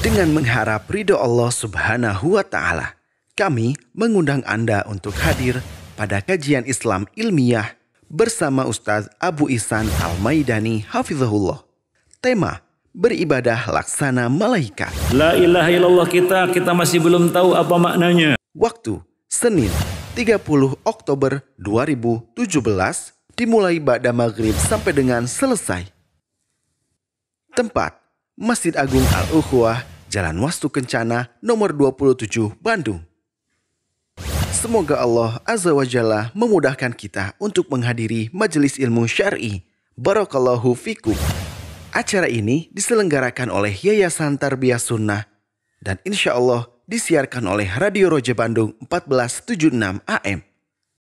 Dengan mengharap ridho Allah Subhanahu wa Ta'ala, kami mengundang Anda untuk hadir pada kajian Islam ilmiah bersama Ustadz Abu Ihsan Al-Maidani Hafizahullah. Tema beribadah laksana malaikat. La ilaha illallah kita, kita masih belum tahu apa maknanya. Waktu Senin 30 Oktober 2017 dimulai pada maghrib sampai dengan selesai. Tempat Masjid Agung Al-Ukhwah Jalan Wastu Kencana, nomor 27, Bandung. Semoga Allah Azza wa Jalla memudahkan kita untuk menghadiri Majelis Ilmu Syari. Barakallahu fikum. Acara ini diselenggarakan oleh Yayasan Tarbiyah Sunnah dan insya Allah disiarkan oleh Radio Roja Bandung 1476 AM.